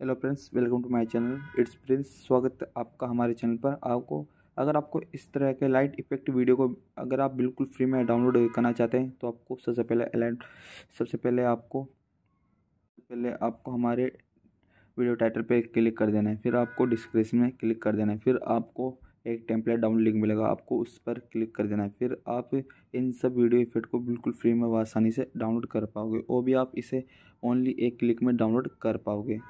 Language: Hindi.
hello friends welcome to my channel it's Prince स्वागत है आपका हमारे चैनल पर आपको अगर आपको इस तरह के लाइट इफेक्ट वीडियो को अगर आप बिल्कुल फ्री में डाउनलोड करना चाहते हैं तो आपको सबसे पहले एलाइट सबसे पहले आपको पहले आपको हमारे वीडियो टाइटल पे क्लिक कर देना है फिर आपको डिस्क्रिप्शन में क्लिक कर देना है फिर आपको एक टेम्पलेट डाउनलोड लिंक मिलेगा आपको उस पर क्लिक कर देना है फिर आप इन सब वीडियो इफेक्ट को बिल्कुल फ्री में आसानी से डाउनलोड कर पाओगे और भी आप इसे ओनली एक क्लिक में डाउनलोड कर पाओगे